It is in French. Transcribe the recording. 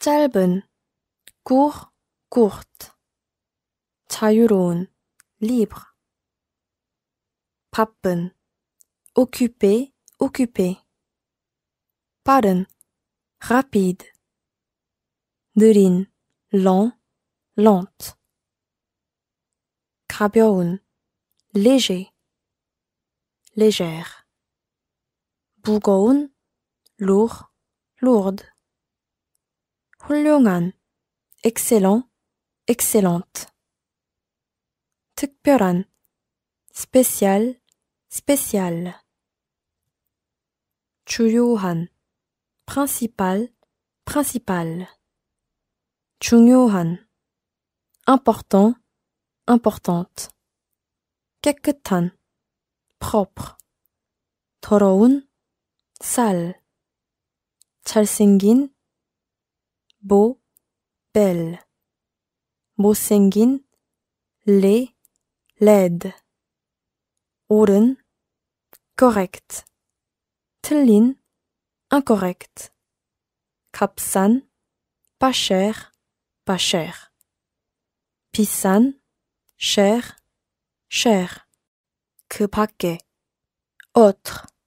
짧은, court, courte. 자유로운, libre. 바쁜, occupé, occupé. 빠른, rapide. 느린, lent, lente. 가벼운, léger, légère. 무거운, lourd, lourde. 훌륭한, excellent, excellente. 특별한, spécial, spécial. 주요한, principal, principal. 중요한, important, importante. 깨끗한, propre. 더러운, sale. 잘생긴, beau, belle. Beau singin, les, laide. correct. Tlin, incorrect. Kapsan, pas cher, pas cher. Pisan, cher, cher. Que paquet, autre.